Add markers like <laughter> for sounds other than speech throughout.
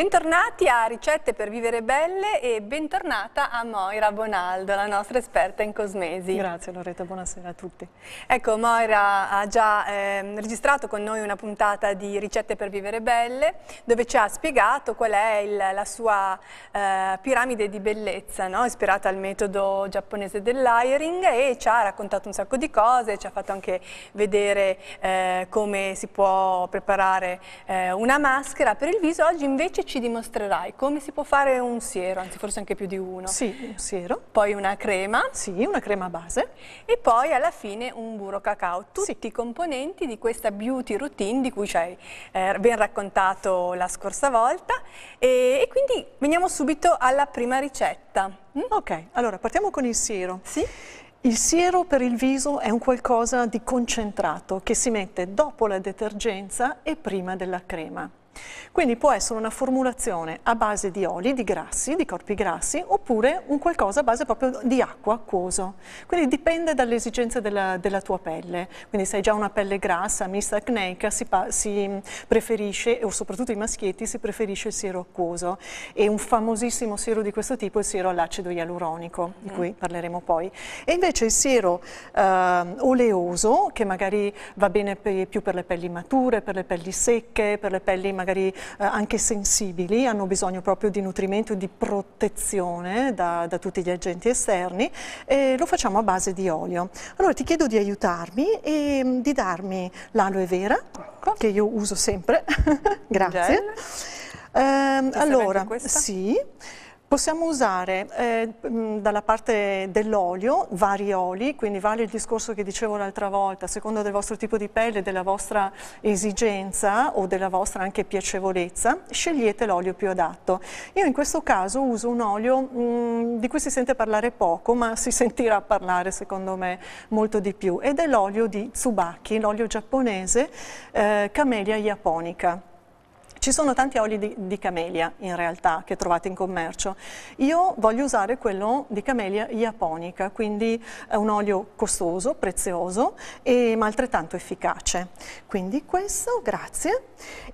Bentornati a Ricette per Vivere Belle e bentornata a Moira Bonaldo, la nostra esperta in cosmesi. Grazie Loretta, buonasera a tutti. Ecco, Moira ha già eh, registrato con noi una puntata di Ricette per Vivere Belle dove ci ha spiegato qual è il, la sua eh, piramide di bellezza, no? ispirata al metodo giapponese dell'iring e ci ha raccontato un sacco di cose, ci ha fatto anche vedere eh, come si può preparare eh, una maschera per il viso. Oggi invece ci dimostrerai come si può fare un siero, anzi forse anche più di uno. Sì, un siero. Poi una crema. Sì, una crema base. E poi alla fine un burro cacao. Tutti sì. i componenti di questa beauty routine di cui ci hai eh, ben raccontato la scorsa volta. E, e quindi veniamo subito alla prima ricetta. Mm? Ok, allora partiamo con il siero. Sì. Il siero per il viso è un qualcosa di concentrato che si mette dopo la detergenza e prima della crema. Quindi può essere una formulazione a base di oli, di grassi, di corpi grassi, oppure un qualcosa a base proprio di acqua, acquoso. Quindi dipende dalle esigenze della, della tua pelle. Quindi se hai già una pelle grassa, mista acneica, si, si preferisce, o soprattutto i maschietti, si preferisce il siero acquoso. E un famosissimo siero di questo tipo è il siero all'acido ialuronico, di mm. cui parleremo poi. E invece il siero eh, oleoso, che magari va bene per, più per le pelli mature, per le pelli secche, per le pelli magari eh, anche sensibili, hanno bisogno proprio di nutrimento e di protezione da, da tutti gli agenti esterni e lo facciamo a base di olio. Allora ti chiedo di aiutarmi e mm, di darmi l'aloe vera, ecco. che io uso sempre, <laughs> grazie. Ehm, allora, sì, Possiamo usare eh, dalla parte dell'olio vari oli, quindi vale il discorso che dicevo l'altra volta, a seconda del vostro tipo di pelle, della vostra esigenza o della vostra anche piacevolezza, scegliete l'olio più adatto. Io in questo caso uso un olio mh, di cui si sente parlare poco, ma si sentirà parlare secondo me molto di più, ed è l'olio di Tsubaki, l'olio giapponese eh, Camellia japonica. Ci sono tanti oli di, di, camelia in realtà che trovate in commercio. Io voglio usare quello di camelia iaponica, quindi è un olio costoso, prezioso, e, ma altrettanto efficace. Quindi questo, grazie.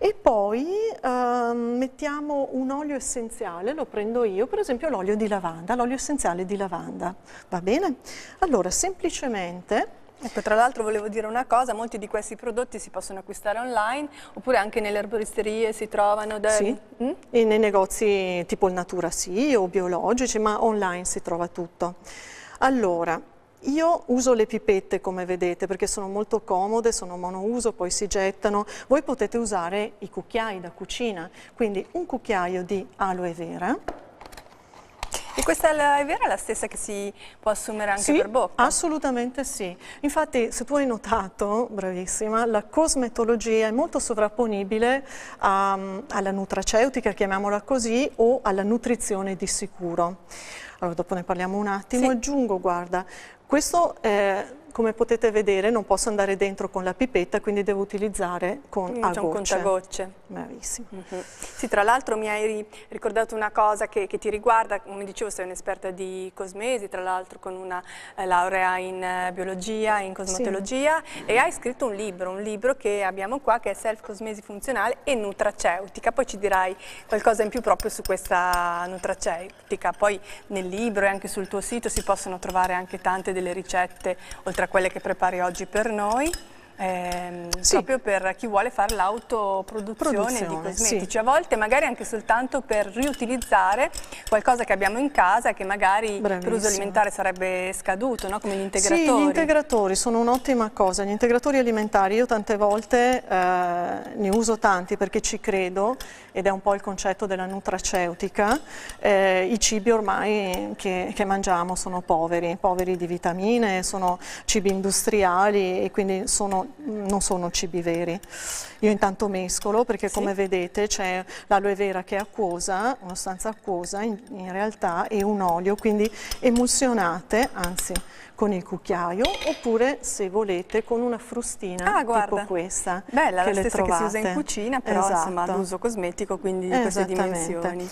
E poi eh, mettiamo un olio essenziale, lo prendo io, per esempio l'olio di lavanda, l'olio essenziale di lavanda. Va bene? Allora, semplicemente Ecco, tra l'altro volevo dire una cosa, molti di questi prodotti si possono acquistare online oppure anche nelle erboristerie si trovano? Da... Sì, mm? nei negozi tipo il Natura sì o biologici, ma online si trova tutto. Allora, io uso le pipette come vedete perché sono molto comode, sono monouso, poi si gettano. Voi potete usare i cucchiai da cucina, quindi un cucchiaio di aloe vera e questa è vera la stessa che si può assumere anche sì, per bocca? assolutamente sì. Infatti, se tu hai notato, bravissima, la cosmetologia è molto sovrapponibile um, alla nutraceutica, chiamiamola così, o alla nutrizione di sicuro. Allora, dopo ne parliamo un attimo. Sì. Aggiungo, guarda, questo... Eh, come potete vedere non posso andare dentro con la pipetta, quindi devo utilizzare con mm, a diciamo gocce. Un contagocce. Bravissimo. Mm -hmm. Sì, tra l'altro mi hai ricordato una cosa che, che, ti riguarda, come dicevo sei un'esperta di cosmesi, tra l'altro con una eh, laurea in eh, biologia, in cosmetologia sì. e hai scritto un libro, un libro che abbiamo qua che è Self Cosmesi Funzionale e Nutraceutica, poi ci dirai qualcosa in più proprio su questa nutraceutica, poi nel libro e anche sul tuo sito si possono trovare anche tante delle ricette oltre a tra quelle che prepari oggi per noi. Ehm, sì. proprio per chi vuole fare l'autoproduzione di cosmetici, sì. a volte magari anche soltanto per riutilizzare qualcosa che abbiamo in casa che magari Bravissimo. per uso alimentare sarebbe scaduto, no? come gli integratori. Sì, gli integratori sono un'ottima cosa, gli integratori alimentari io tante volte eh, ne uso tanti perché ci credo ed è un po' il concetto della nutraceutica, eh, i cibi ormai che, che, mangiamo sono poveri, poveri di vitamine, sono cibi industriali e quindi sono, non sono cibi veri. Io intanto mescolo perché sì. come vedete c'è l'aloe vera che è acquosa, una sostanza acquosa in, in realtà e un olio, quindi emulsionate, anzi con il cucchiaio oppure se volete con una frustina ah, guarda. tipo questa. Bella, che la stessa trovate. che si usa in cucina però esatto. insomma ad uso cosmetico quindi di queste dimensioni.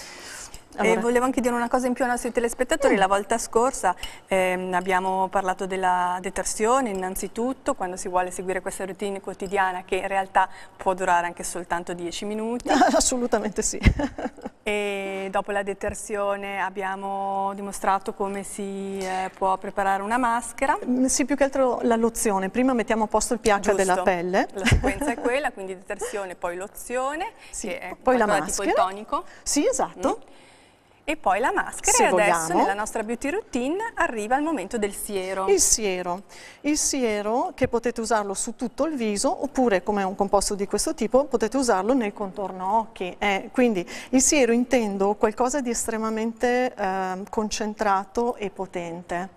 Allora. E volevo anche dire una cosa in più ai nostri telespettatori, mm. la volta scorsa ehm, abbiamo parlato della detersione innanzitutto, quando si vuole seguire questa routine quotidiana che in realtà può durare anche soltanto 10 minuti. <laughs> Assolutamente sì. <laughs> e dopo la detersione abbiamo dimostrato come si eh, può preparare una maschera. Mm, sì, più che altro la lozione, prima mettiamo a posto il pH della pelle. La sequenza è <laughs> quella, quindi detersione, poi lozione, sì, poi la maschera. tipo il tonico. Sì, esatto. Mm. E poi la maschera Se e adesso vogliamo. nella nostra beauty routine arriva il momento del siero. Il siero. Il siero che potete usarlo su tutto il viso oppure come un composto di questo tipo potete usarlo nel contorno occhi. Eh, quindi il siero intendo qualcosa di estremamente eh, concentrato e potente.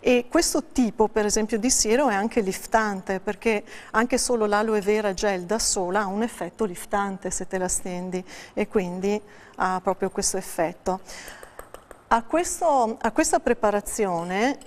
E questo tipo per esempio di siero è anche liftante perché anche solo l'aloe vera gel da sola ha un effetto liftante se te la stendi e quindi ha proprio questo effetto. A, questo, a questa preparazione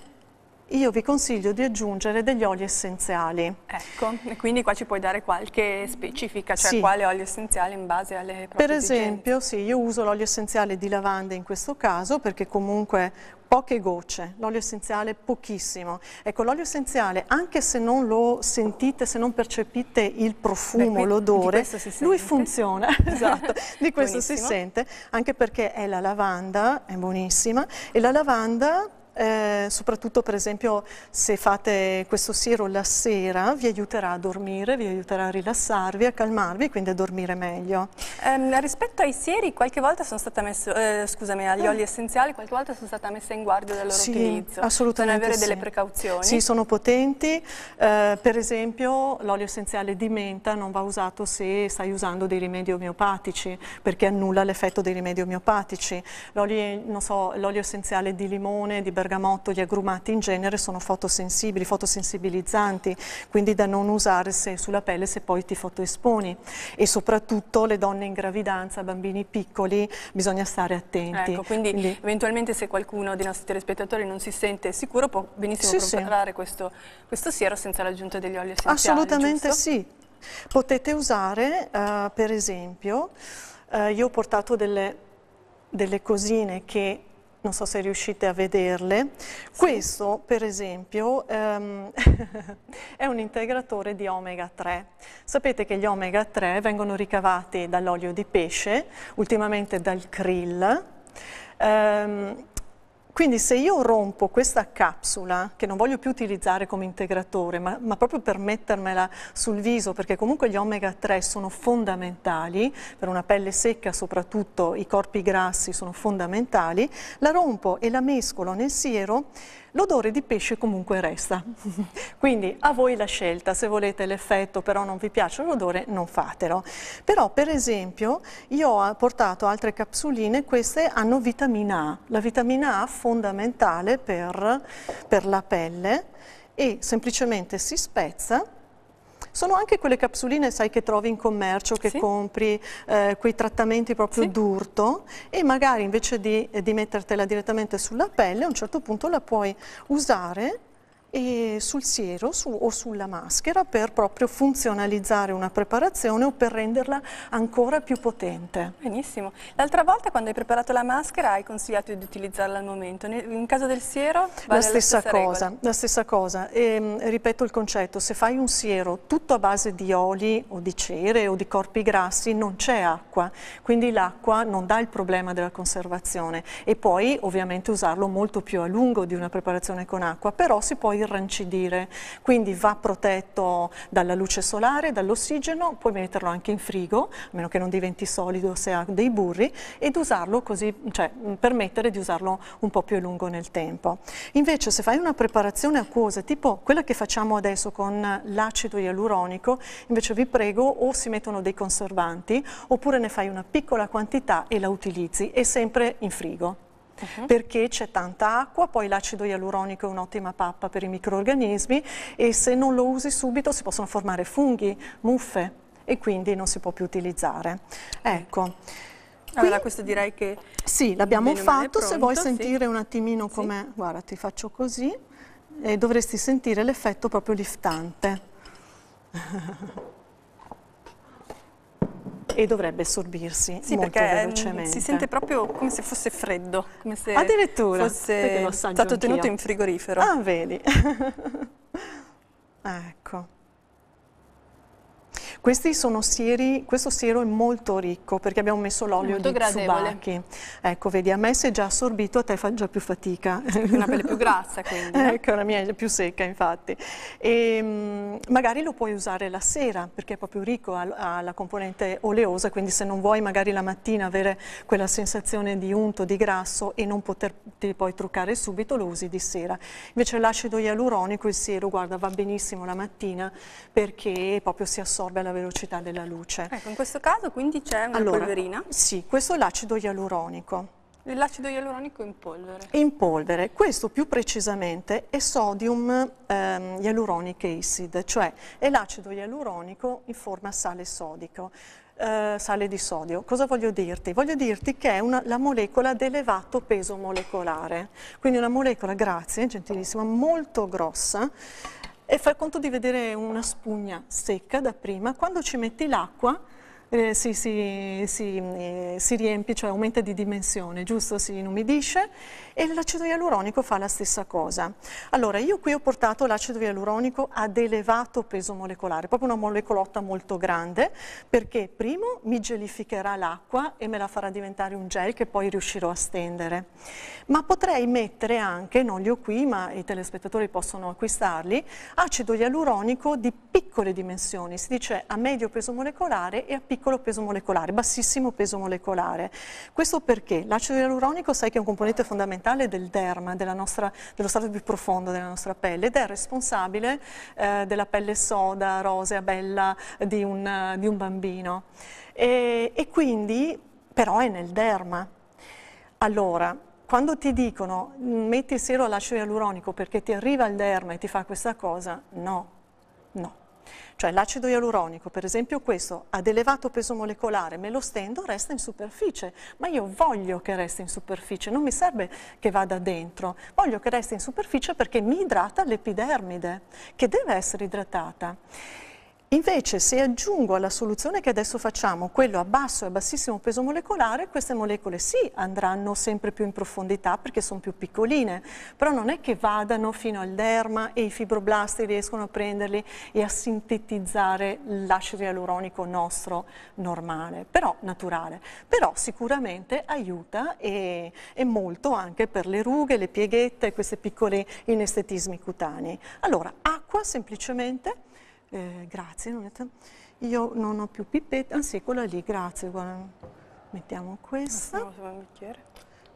io vi consiglio di aggiungere degli oli essenziali. Ecco, e quindi qua ci puoi dare qualche specifica, cioè sì. quale olio essenziale in base alle proprie Per esempio, sì, io uso l'olio essenziale di lavanda in questo caso perché comunque poche gocce, l'olio essenziale pochissimo. Ecco, l'olio essenziale, anche se non lo sentite, se non percepite il profumo, l'odore, lui funziona, <laughs> esatto, di questo si sente, anche perché è la lavanda, è buonissima, e la lavanda eh, soprattutto per esempio se fate questo siero la sera vi aiuterà a dormire, vi aiuterà a rilassarvi, a calmarvi, e quindi a dormire meglio. Eh, rispetto ai sieri, qualche volta sono stata messa, eh, scusami, agli eh. oli essenziali, qualche volta sono stata messa in guardia dal loro sì, utilizzo. assolutamente Bisogna avere sì. delle precauzioni. Sì, sono potenti, eh, per esempio l'olio essenziale di menta non va usato se stai usando dei rimedi omeopatici, perché annulla l'effetto dei rimedi omeopatici. L'olio so, essenziale di limone, di bergamasco, bergamotto, gli agrumati in genere sono fotosensibili, fotosensibilizzanti, quindi da non usare se, sulla pelle se poi ti fotoesponi. E soprattutto le donne in gravidanza, bambini piccoli, bisogna stare attenti. Ecco, quindi, quindi eventualmente se qualcuno dei nostri telespettatori non si sente sicuro può benissimo sì, comprare sì. Questo, questo siero senza l'aggiunta degli oli essenziali, Assolutamente giusto? sì. Potete usare, uh, per esempio, uh, io ho portato delle, delle cosine che non so se riuscite a vederle. Sì. Questo, per esempio, ehm, <laughs> è un integratore di omega 3. Sapete che gli omega 3 vengono ricavati dall'olio di pesce, ultimamente dal krill, ehm, quindi se io rompo questa capsula, che non voglio più utilizzare come integratore, ma, ma proprio per mettermela sul viso, perché comunque gli omega 3 sono fondamentali, per una pelle secca soprattutto i corpi grassi sono fondamentali, la rompo e la mescolo nel siero, L'odore di pesce comunque resta, <laughs> quindi a voi la scelta, se volete l'effetto però non vi piace l'odore non fatelo. Però per esempio io ho portato altre capsuline, queste hanno vitamina A, la vitamina A fondamentale per, per la pelle e semplicemente si spezza sono anche quelle capsuline sai, che trovi in commercio, che sì. compri, eh, quei trattamenti proprio sì. d'urto e magari invece di, di mettertela direttamente sulla pelle a un certo punto la puoi usare sul siero su, o sulla maschera per proprio funzionalizzare una preparazione o per renderla ancora più potente. Benissimo. L'altra volta quando hai preparato la maschera hai consigliato di utilizzarla al momento. In caso del siero vale la stessa, la stessa cosa. Regola. La stessa cosa. E, ripeto il concetto, se fai un siero tutto a base di oli o di cere o di corpi grassi non c'è acqua, quindi l'acqua non dà il problema della conservazione e puoi ovviamente usarlo molto più a lungo di una preparazione con acqua, però si può irraggiare irrancidire, quindi va protetto dalla luce solare, dall'ossigeno, puoi metterlo anche in frigo, a meno che non diventi solido se ha dei burri, ed usarlo così, cioè mm, permettere di usarlo un po' più a lungo nel tempo. Invece se fai una preparazione acquosa, tipo quella che facciamo adesso con l'acido ialuronico, invece vi prego o si mettono dei conservanti oppure ne fai una piccola quantità e la utilizzi, e sempre in frigo uh mhm. -huh. perché c'è tanta acqua, poi l'acido ialuronico è un'ottima pappa per i microorganismi e se non lo usi subito si possono formare funghi, muffe e quindi non si può più utilizzare. Ecco. Allora, questo direi che... Sì, l'abbiamo fatto, pronto, se vuoi sentire un attimino com'è, sì. guarda, ti faccio così, e dovresti sentire l'effetto proprio liftante e dovrebbe sorbirsi sì, molto mm, velocemente. Si sente proprio come se fosse freddo, come se Addirittura, fosse stato tenuto in frigorifero. Ah, vedi. <laughs> ecco. Questi sono sieri, questo siero è molto ricco perché abbiamo messo l'olio molto di gradevole. tsubaki. Ecco, vedi, a me se è già assorbito, a te fa già più fatica. È una pelle più grassa, quindi. Eh? <laughs> ecco, la mia è più secca, infatti. E, ehm, magari lo puoi usare la sera perché è proprio ricco, alla componente oleosa, quindi se non vuoi magari la mattina avere quella sensazione di unto, di grasso e non poterti poi truccare subito, lo usi di sera. Invece l'acido ialuronico, il siero, guarda, va benissimo la mattina perché proprio si assorbe alla velocità della luce. Ecco, in questo caso quindi c'è una allora, polverina? Sì, questo è l'acido ialuronico. L'acido ialuronico in polvere? In polvere, questo più precisamente è sodium ehm, ialuronic acid, cioè è l'acido ialuronico in forma sale sodico. Uh, sale di sodio. Cosa voglio dirti? Voglio dirti che è una, la molecola ad elevato peso molecolare, quindi una molecola, grazie, gentilissima, molto grossa, e fai conto di vedere una spugna secca da prima, quando ci metti l'acqua eh, si, si, si, eh, si, riempie, cioè aumenta di dimensione, giusto? Si inumidisce e l'acido ialuronico fa la stessa cosa. Allora, io qui ho portato l'acido ialuronico ad elevato peso molecolare, proprio una molecolotta molto grande, perché primo mi gelificherà l'acqua e me la farà diventare un gel che poi riuscirò a stendere. Ma potrei mettere anche, non li ho qui, ma i telespettatori possono acquistarli, acido ialuronico di piccole dimensioni, si dice a medio peso molecolare e a piccolo piccolo peso molecolare, bassissimo peso molecolare. Questo perché l'acido ialuronico sai che è un componente fondamentale del derma, nostra, dello stato più profondo della nostra pelle ed è responsabile eh, della pelle soda, rosea, bella di un, di un bambino. E, e quindi però è nel derma. Allora, quando ti dicono metti il siero all'acido ialuronico perché ti arriva il derma e ti fa questa cosa, no, cioè l'acido ialuronico, per esempio questo, ad elevato peso molecolare, me lo stendo, resta in superficie, ma io voglio che resti in superficie, non mi serve che vada dentro, voglio che resti in superficie perché mi idrata l'epidermide, che deve essere idratata. Invece se aggiungo alla soluzione che adesso facciamo quello a basso e a bassissimo peso molecolare, queste molecole sì andranno sempre più in profondità perché sono più piccoline, però non è che vadano fino al derma e i fibroblasti riescono a prenderli e a sintetizzare l'acido ialuronico nostro normale, però naturale. Però sicuramente aiuta e, e molto anche per le rughe, le pieghette, questi piccoli inestetismi cutanei. Allora, acqua semplicemente eh, grazie, io non ho più pipette, anzi ah, quella lì, grazie, guarda. mettiamo questa.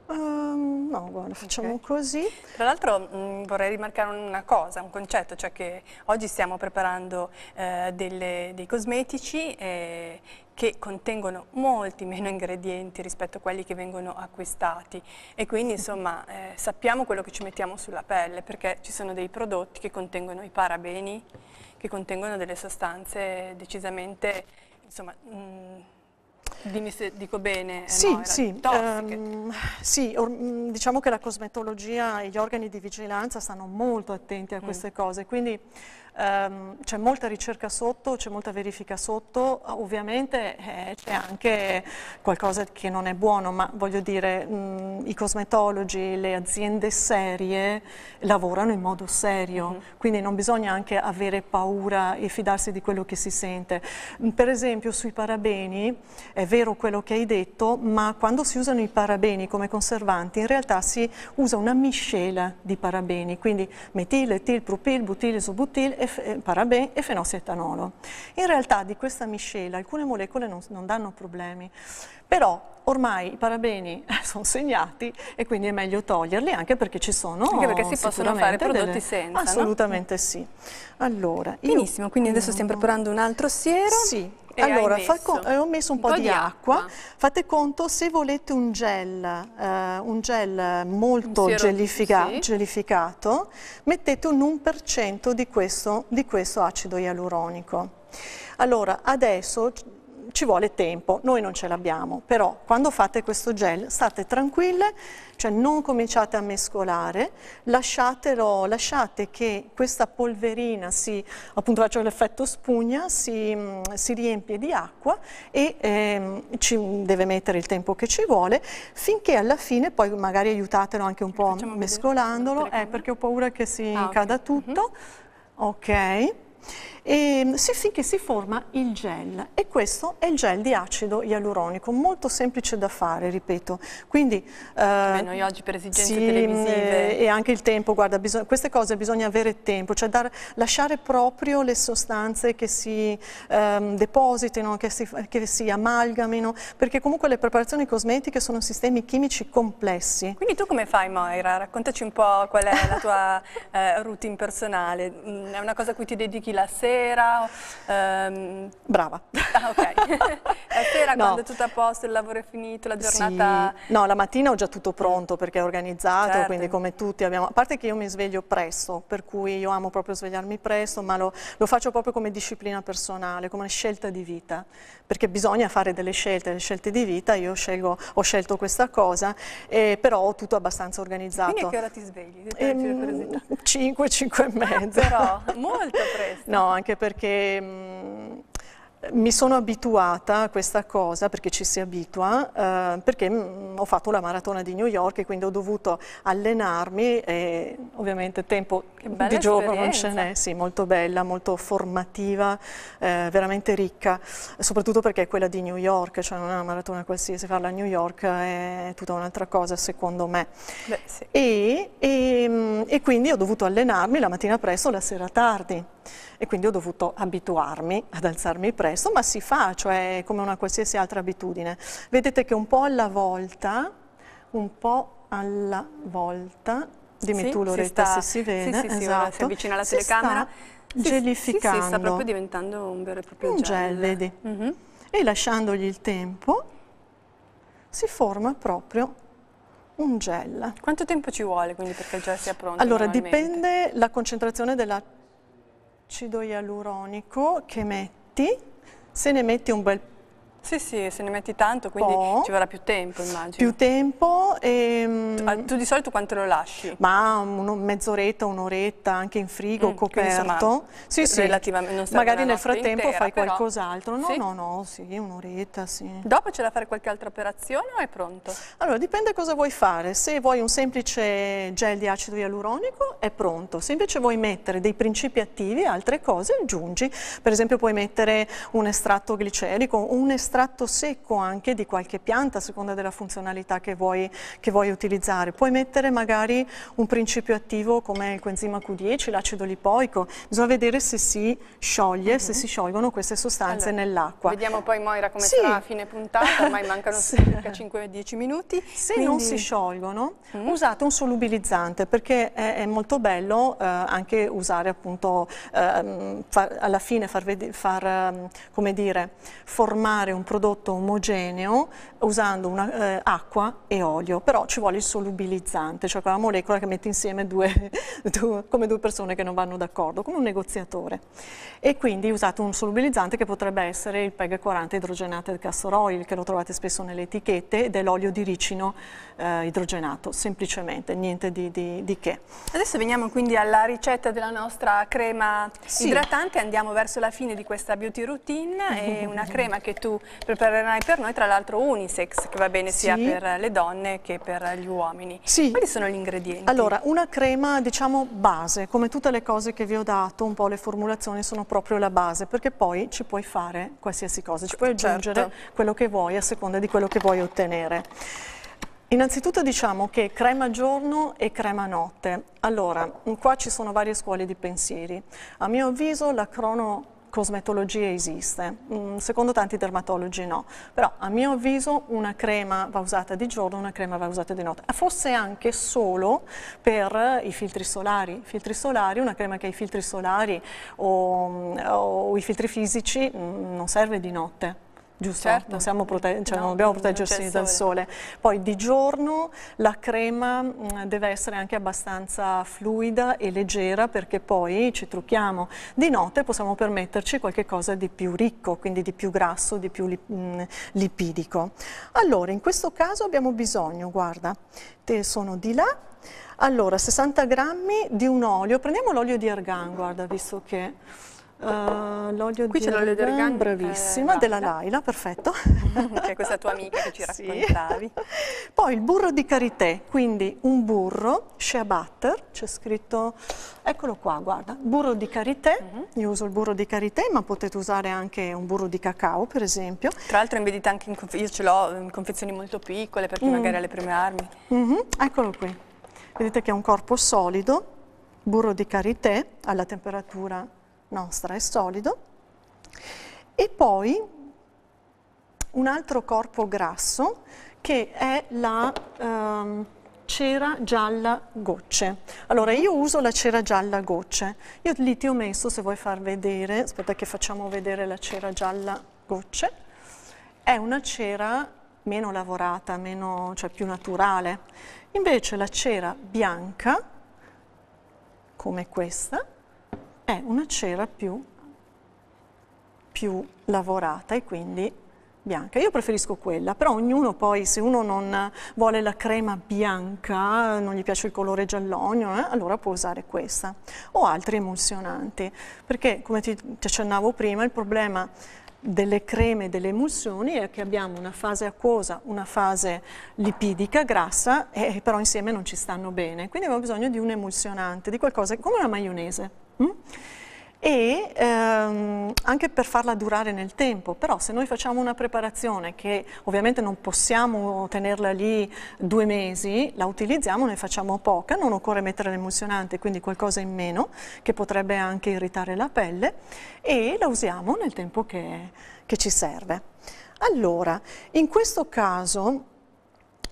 Um, no, guarda, facciamo okay. così. Tra l'altro mm, vorrei rimarcare una cosa, un concetto, cioè che oggi stiamo preparando eh, delle, dei cosmetici eh, che contengono molti meno ingredienti rispetto a quelli che vengono acquistati e quindi mhm. insomma eh, sappiamo quello che ci mettiamo sulla pelle perché ci sono dei prodotti che contengono i parabeni, che contengono delle sostanze decisamente, insomma, mh, mm, Dimmi se dico bene, eh, sì, no, sì, um, sì or, mm, diciamo che la cosmetologia e gli organi di vigilanza stanno molto attenti a mm. queste mm. cose, quindi ehm, c'è molta ricerca sotto, c'è molta verifica sotto, ovviamente eh, c'è anche qualcosa che non è buono, ma voglio dire mh, mm, i cosmetologi, le aziende serie lavorano in modo serio, mm -hmm. quindi non bisogna anche avere paura e fidarsi di quello che si sente. Mm, per esempio sui parabeni è vero quello che hai detto, ma quando si usano i parabeni come conservanti in realtà si usa una miscela di parabeni, quindi metil, etil, propil, butil, isobutil F, eh, paraben e fenosetanolo. In realtà di questa miscela alcune molecole non, non danno problemi, però ormai i parabeni eh, <laughs> sono segnati e quindi è meglio toglierli anche perché ci sono anche perché si possono fare prodotti delle... senza assolutamente no? sì allora benissimo quindi adesso stiamo mm. preparando un altro siero sì allora, messo? Eh, ho messo un, un po', po di, di acqua. acqua. Fate conto se volete un gel, eh, un gel molto un gelifica sì. gelificato, mettete un 1% di questo, di questo acido ialuronico. Allora, adesso ci vuole tempo, noi non ce l'abbiamo, però quando fate questo gel state tranquille, cioè non cominciate a mescolare, lasciatelo, lasciate che questa polverina si, appunto faccio l'effetto spugna, si, mm, si, riempie di acqua e eh, ci deve mettere il tempo che ci vuole, finché alla fine, poi magari aiutatelo anche un po' Facciamo mescolandolo, vedere, eh, perché ho paura che si ah, cada mhm. okay. tutto, mm -hmm. ok? e ehm, sì, sì che si forma il gel e questo è il gel di acido ialuronico, molto semplice da fare, ripeto. Quindi, eh, noi oggi per esigenze sì, televisive... Mm, e anche il tempo, guarda, bisogna, queste cose bisogna avere tempo, cioè dar, lasciare proprio le sostanze che si ehm, depositino, che si, che si amalgamino, perché comunque le preparazioni cosmetiche sono sistemi chimici complessi. Quindi tu come fai Moira? Raccontaci un po' qual è la tua <laughs> eh, routine personale, mm, è una cosa a cui ti dedichi la sera? sera? Ehm... Brava. Ah, ok. <laughs> È sera no. quando è tutto a posto, il lavoro è finito, la giornata... Sì. No, la mattina ho già tutto pronto perché è organizzato, certo. quindi come tutti abbiamo... A parte che io mi sveglio presto, per cui io amo proprio svegliarmi presto, ma lo, lo faccio proprio come disciplina personale, come una scelta di vita perché bisogna fare delle scelte, delle scelte di vita, io scelgo, ho scelto questa cosa, eh, però ho tutto abbastanza organizzato. Quindi a che ora ti svegli? Ehm, 5, 5 e mezza. però, molto presto. No, anche perché... Mh, mm, mi sono abituata a questa cosa perché ci si abitua, eh, perché mm, ho fatto la maratona di New York e quindi ho dovuto allenarmi e ovviamente tempo di gioco non ce n'è, sì, molto bella, molto formativa, eh, veramente ricca, soprattutto perché è quella di New York, cioè non è una maratona qualsiasi, farla a New York è tutta un'altra cosa secondo me. Beh, sì. e, e, mm, e quindi ho dovuto allenarmi la mattina presto, la sera tardi e quindi ho dovuto abituarmi ad alzarmi presto, ma si fa, cioè come una qualsiasi altra abitudine. Vedete che un po' alla volta, un po' alla volta, dimmi sì, tu Loretta si se si vede, sì, sì, esatto, si avvicina alla telecamera, sta gelificando. Sì, sì, sta proprio diventando un vero e proprio un gel. vedi. Mm -hmm. E lasciandogli il tempo si forma proprio un gel. Quanto tempo ci vuole quindi perché il gel sia pronto? Allora dipende la concentrazione della acido ialuronico che metti, se ne metti un bel sì, sì, se ne metti tanto, quindi po'. ci vorrà più tempo, immagino. Più tempo. E... Ehm, ah, tu di solito quanto lo lasci? Ma mezz'oretta, un'oretta, anche in frigo, mm, coperto. sì, sì. Magari nel frattempo intera, fai qualcos'altro. No, sì? no, no, sì, un'oretta, sì. Dopo c'è da fare qualche altra operazione o è pronto? Allora, dipende cosa vuoi fare. Se vuoi un semplice gel di acido ialuronico, è pronto. Se invece vuoi mettere dei principi attivi e altre cose, aggiungi. Per esempio puoi mettere un estratto glicerico, un estratto estratto secco anche di qualche pianta a seconda della funzionalità che vuoi, che vuoi utilizzare. Puoi mettere magari un principio attivo come il coenzima Q10, l'acido lipoico, bisogna vedere se si scioglie, uh -huh. se mhm. si sciolgono queste sostanze allora, nell'acqua. Vediamo poi Moira come sì. sarà a fine puntata, ormai <laughs> mancano circa 5-10 minuti. Se quindi... non si sciolgono uh mm? -huh. usate un solubilizzante perché è, è molto bello eh, anche usare appunto eh, far, alla fine far, far, ehm, come dire, formare un un prodotto omogeneo usando una, eh, acqua e olio, però ci vuole il solubilizzante, cioè quella molecola che mette insieme due, <laughs> due, come due persone che non vanno d'accordo, come un negoziatore. E quindi usate un solubilizzante che potrebbe essere il PEG 40 idrogenato del castor oil, che lo trovate spesso nelle etichette, ed è l'olio di ricino eh, idrogenato, semplicemente, niente di, di, di, che. Adesso veniamo quindi alla ricetta della nostra crema sì. idratante, andiamo verso la fine di questa beauty routine, è una <laughs> crema che tu preparerai eh, per noi, tra l'altro unisex, che va bene sì. sia per le donne che per gli uomini. Sì. Quali sono gli ingredienti? Allora, una crema diciamo base, come tutte le cose che vi ho dato, un po' le formulazioni sono proprio la base, perché poi ci puoi fare qualsiasi cosa, ci puoi certo. aggiungere certo. quello che vuoi a seconda di quello che vuoi ottenere. Innanzitutto diciamo che crema giorno e crema notte. Allora, qua ci sono varie scuole di pensieri. A mio avviso la crono cosmetologia esiste, mm, secondo tanti dermatologi no, però a mio avviso una crema va usata di giorno, una crema va usata di notte, forse anche solo per i filtri solari, filtri solari una crema che ha i filtri solari o, mm, o i filtri fisici mm, non serve di notte giusto? Certo. Non, siamo prote cioè no, non dobbiamo proteggersi dal sole. Poi di giorno la crema mh, deve essere anche abbastanza fluida e leggera perché poi ci trucchiamo. Di notte possiamo permetterci qualche cosa di più ricco, quindi di più grasso, di più lip mh, lipidico. Allora, in questo caso abbiamo bisogno, guarda, te sono di là allora, 60 grammi di un olio, prendiamo l'olio di argan, guarda, visto che Uh, l'olio Qui c'è l'olio di organi. Bravissima, eh, della esatto. Laila, perfetto. <laughs> che è questa tua amica che ci sì. raccontavi. Poi il burro di karité, quindi un burro, shea butter, c'è scritto, eccolo qua, guarda, burro di karité, uh mhm. -huh. io uso il burro di karité, ma potete usare anche un burro di cacao, per esempio. Tra l'altro invedite anche, in io ce l'ho in confezioni molto piccole, perché mm. magari alle prime armi. Uh mhm, -huh. Eccolo qui, vedete che è un corpo solido, burro di karité alla temperatura nostra, è solido. E poi un altro corpo grasso che è la ehm, cera gialla gocce. Allora io uso la cera gialla gocce, io lì ti ho messo se vuoi far vedere, aspetta che facciamo vedere la cera gialla gocce, è una cera meno lavorata, meno, cioè più naturale. Invece la cera bianca, come questa, è una cera più, più lavorata e quindi bianca. Io preferisco quella, però ognuno poi, se uno non vuole la crema bianca, non gli piace il colore giallogno, eh, allora può usare questa. O altri emulsionanti, perché come ti, ti accennavo prima, il problema delle creme e delle emulsioni è che abbiamo una fase acquosa, una fase lipidica, grassa, e però insieme non ci stanno bene. Quindi abbiamo bisogno di un emulsionante, di qualcosa come la maionese. Mm? e ehm, anche per farla durare nel tempo, però se noi facciamo una preparazione che ovviamente non possiamo tenerla lì due mesi, la utilizziamo, ne facciamo poca, non occorre mettere l'emulsionante, quindi qualcosa in meno che potrebbe anche irritare la pelle e la usiamo nel tempo che, che ci serve. Allora, in questo caso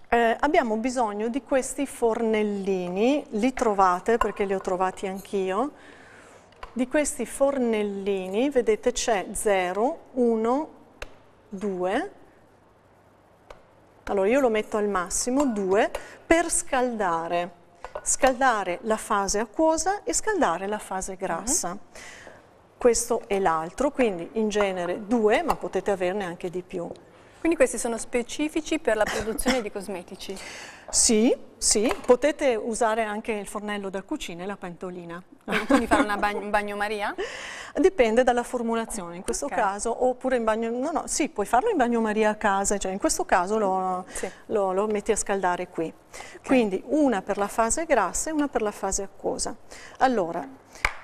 eh, abbiamo bisogno di questi fornellini, li trovate perché li ho trovati anch'io, di questi fornellini, vedete, c'è 0, 1, 2, allora io lo metto al massimo, 2, per scaldare. Scaldare la fase acquosa e scaldare la fase mhm. grassa. Uh -huh. Questo è l'altro, quindi in genere 2, ma potete averne anche di più. Quindi questi sono specifici per la produzione di cosmetici? Sì, sì, potete usare anche il fornello da cucina e la pentolina. Quindi fare una bag un bagnomaria? Dipende dalla formulazione, in questo okay. caso, oppure in bagno... No, no, sì, puoi farlo in bagnomaria a casa, cioè in questo caso lo, sì. lo, lo metti a scaldare qui. Okay. Quindi una per la fase grassa e una per la fase acquosa. Allora,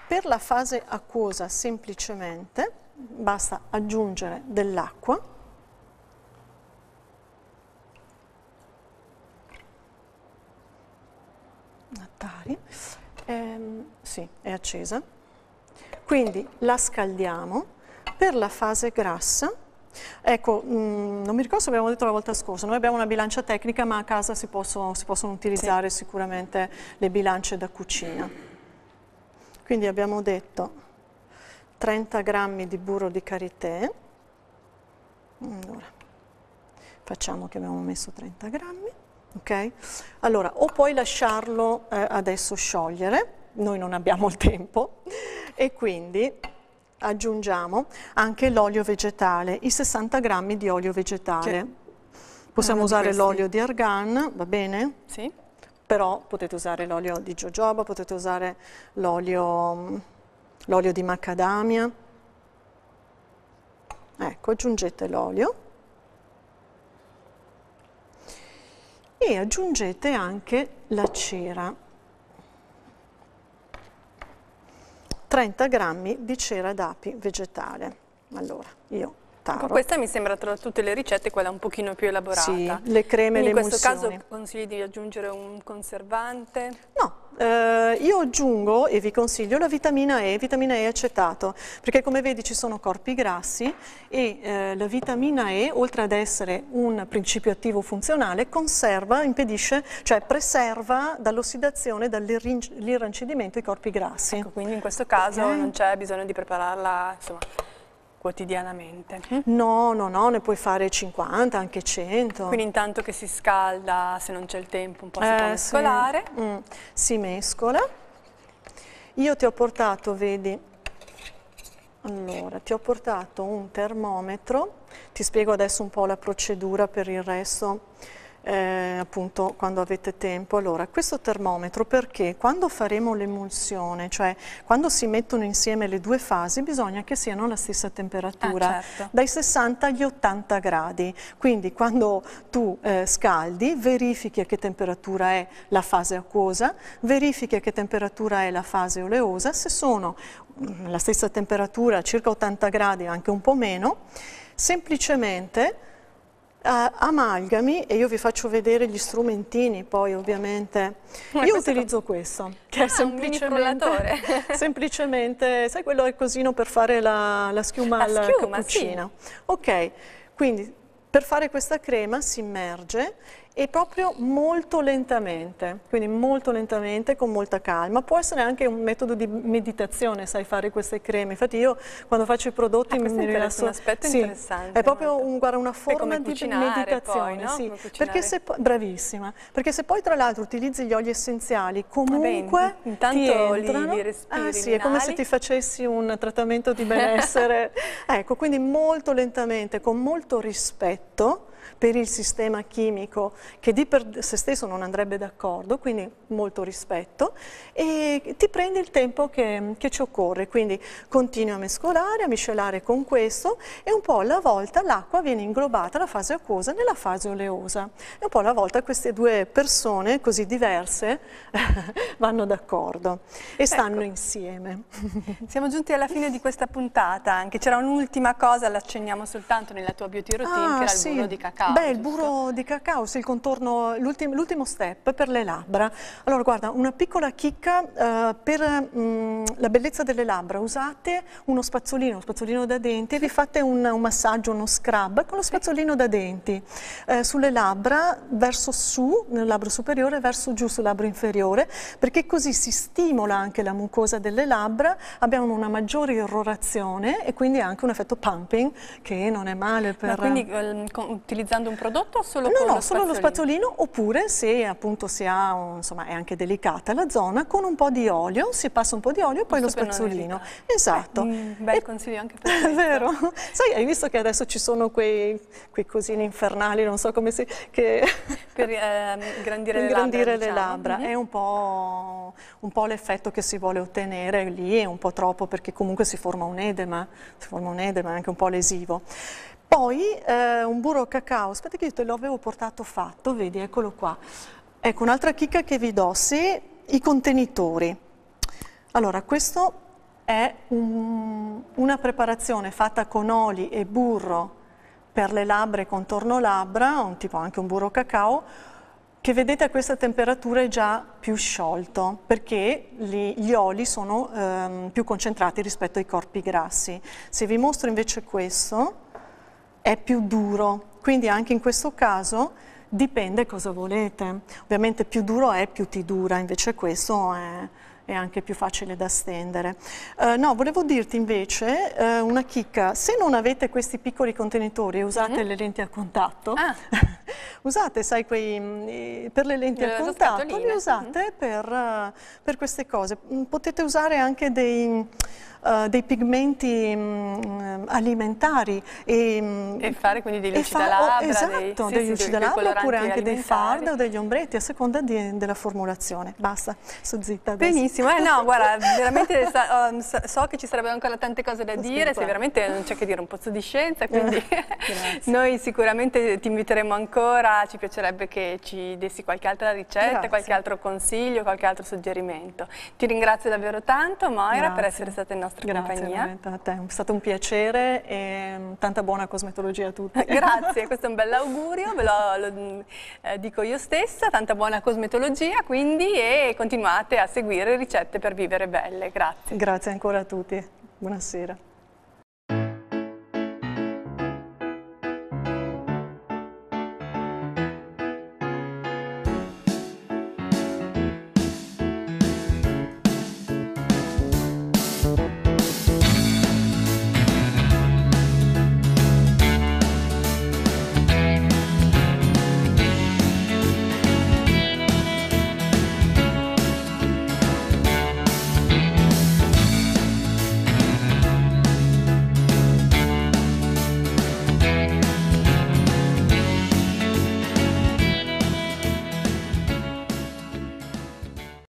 per la fase acquosa semplicemente basta aggiungere dell'acqua, portare. Ehm, sì, è accesa. Quindi la scaldiamo per la fase grassa. Ecco, mh, mm, non mi ricordo se abbiamo detto la volta scorsa, noi abbiamo una bilancia tecnica ma a casa si, possono, si possono utilizzare sì. sicuramente le bilance da cucina. Quindi abbiamo detto 30 grammi di burro di karité, allora, facciamo che abbiamo messo 30 grammi, ok? Allora, o puoi lasciarlo eh, adesso sciogliere, noi non abbiamo il tempo, e quindi aggiungiamo anche l'olio vegetale, i 60 grammi di olio vegetale. Che Possiamo ah, usare l'olio di argan, va bene? Sì. Però potete usare l'olio di jojoba, potete usare l'olio di macadamia. Ecco, aggiungete l'olio. e aggiungete anche la cera. 30 grammi di cera d'api vegetale. Allora, io tartaro. questa mi sembra tra tutte le ricette quella un pochino più elaborata. Sì, le creme, Quindi le In questo caso consigli di aggiungere un conservante? No, eh, io aggiungo e vi consiglio la vitamina E, vitamina E acetato, perché come vedi ci sono corpi grassi e eh, la vitamina E, oltre ad essere un principio attivo funzionale, conserva, impedisce, cioè preserva dall'ossidazione, dall'irrancidimento i corpi grassi. Ecco, quindi in questo caso okay. non c'è bisogno di prepararla, insomma, quotidianamente? Mm? No, no, no, ne puoi fare 50, anche 100. Quindi intanto che si scalda, se non c'è il tempo, un po' si eh, può mescolare. Sì. Mm, si mescola. Io ti ho portato, vedi, allora, ti ho portato un termometro, ti spiego adesso un po' la procedura per il resto eh, appunto quando avete tempo. Allora, questo termometro perché quando faremo l'emulsione, cioè quando si mettono insieme le due fasi, bisogna che siano alla stessa temperatura, ah, certo. dai 60 agli 80 gradi. Quindi quando tu eh, scaldi, verifichi a che temperatura è la fase acquosa, verifichi a che temperatura è la fase oleosa, se sono mm, la stessa temperatura, circa 80 gradi, anche un po' meno, semplicemente Uh, amalgami e io vi faccio vedere gli strumentini poi ovviamente Ma io utilizzo come... questo che ah, è <laughs> semplicemente, <laughs> semplicemente sai quello è cosino per fare la, la schiuma la alla schiuma, sì. ok quindi per fare questa crema si immerge e proprio molto lentamente, quindi molto lentamente, con molta calma. Può essere anche un metodo di meditazione, sai, fare queste creme. Infatti io quando faccio i prodotti ah, mi rilasso. È un aspetto sì, interessante. È proprio un, guarda, una forma di meditazione. Poi, no? sì, perché se, bravissima. Perché se poi tra l'altro utilizzi gli oli essenziali, comunque Vabbè, intanto entrano, li, li ah, respiri. Ah, sì, è come se ti facessi un trattamento di benessere. <laughs> ecco, quindi molto lentamente, con molto rispetto per il sistema chimico che di per se stesso non andrebbe d'accordo, quindi molto rispetto, e ti prendi il tempo che, che ci occorre, quindi continui a mescolare, a miscelare con questo e un po' alla volta l'acqua viene inglobata, la fase acquosa, nella fase oleosa. E un po' alla volta queste due persone così diverse <laughs> vanno d'accordo e stanno ecco. insieme. <laughs> Siamo giunti alla fine di questa puntata, anche c'era un'ultima cosa, l'accenniamo soltanto nella tua beauty routine, ah, che era il sì. burro di cacao cacao. Beh, il burro di cacao, sì, il contorno, l'ultimo step per le labbra. Allora, guarda, una piccola chicca eh, per mh, mm, la bellezza delle labbra. Usate uno spazzolino, uno spazzolino da denti e vi fate un, un massaggio, uno scrub con lo spazzolino sì. da denti eh, sulle labbra, verso su, nel labbro superiore, verso giù sul labbro inferiore, perché così si stimola anche la mucosa delle labbra, abbiamo una maggiore irrorazione e quindi anche un effetto pumping che non è male per... Ma quindi, eh, utilizzando un prodotto o solo no, con no, lo spazzolino? No, solo lo spazzolino oppure se appunto se ha, insomma, è anche delicata la zona, con un po' di olio, si passa un po' di olio e poi lo spazzolino. Esatto. Un bel e... consiglio anche per te. vero. Sai, hai visto che adesso ci sono quei, quei cosini infernali, non so come si... Che... Per eh, ingrandire, ingrandire le labbra. Le diciamo? labbra. Diciamo. È un po', un po l'effetto che si vuole ottenere lì, è un po' troppo perché comunque si forma un edema, si forma un edema è anche un po' lesivo. Poi eh, un burro cacao, aspetta che io te l'avevo portato fatto, vedi, eccolo qua. Ecco, un'altra chicca che vi do, sì, i contenitori. Allora, questo è un, una preparazione fatta con oli e burro per le labbra e contorno labbra, un tipo anche un burro cacao, che vedete a questa temperatura è già più sciolto, perché li, gli oli sono ehm, più concentrati rispetto ai corpi grassi. Se vi mostro invece questo, è più duro, quindi anche in questo caso dipende cosa volete. Ovviamente più duro è, più ti dura, invece questo è, è anche più facile da stendere. Uh, no, volevo dirti invece uh, una chicca, se non avete questi piccoli contenitori e usate mm. le lenti a contatto, ah. <laughs> usate, sai, quei, mm, per le lenti le a contatto, li usate mm. per, uh, per, queste cose. Mm, potete usare anche dei eh, dei pigmenti mh, mm, alimentari. E, mm, e, fare quindi degli lucidalabra. Fa, oh, esatto, dei, sì, degli sì, lucidalabra oppure anche dei fard o degli ombretti a seconda di, della formulazione. Basta, sto zitta adesso. Benissimo, eh, no, guarda, <laughs> veramente um, so che ci sarebbero ancora tante cose da dire, se veramente non c'è che dire un pozzo di scienza, quindi <laughs> noi sicuramente ti inviteremo ancora, ci piacerebbe che ci dessi qualche altra ricetta, Grazie. qualche altro consiglio, qualche altro suggerimento. Ti ringrazio davvero tanto Moira Grazie. per essere stata in nostra nostra Grazie, compagnia. Grazie, è stato un piacere e mm, tanta buona cosmetologia a tutti. <laughs> Grazie, questo è un bel augurio, ve lo, lo mm, eh, dico io stessa, tanta buona cosmetologia quindi e continuate a seguire ricette per vivere belle. Grazie. Grazie ancora a tutti, buonasera.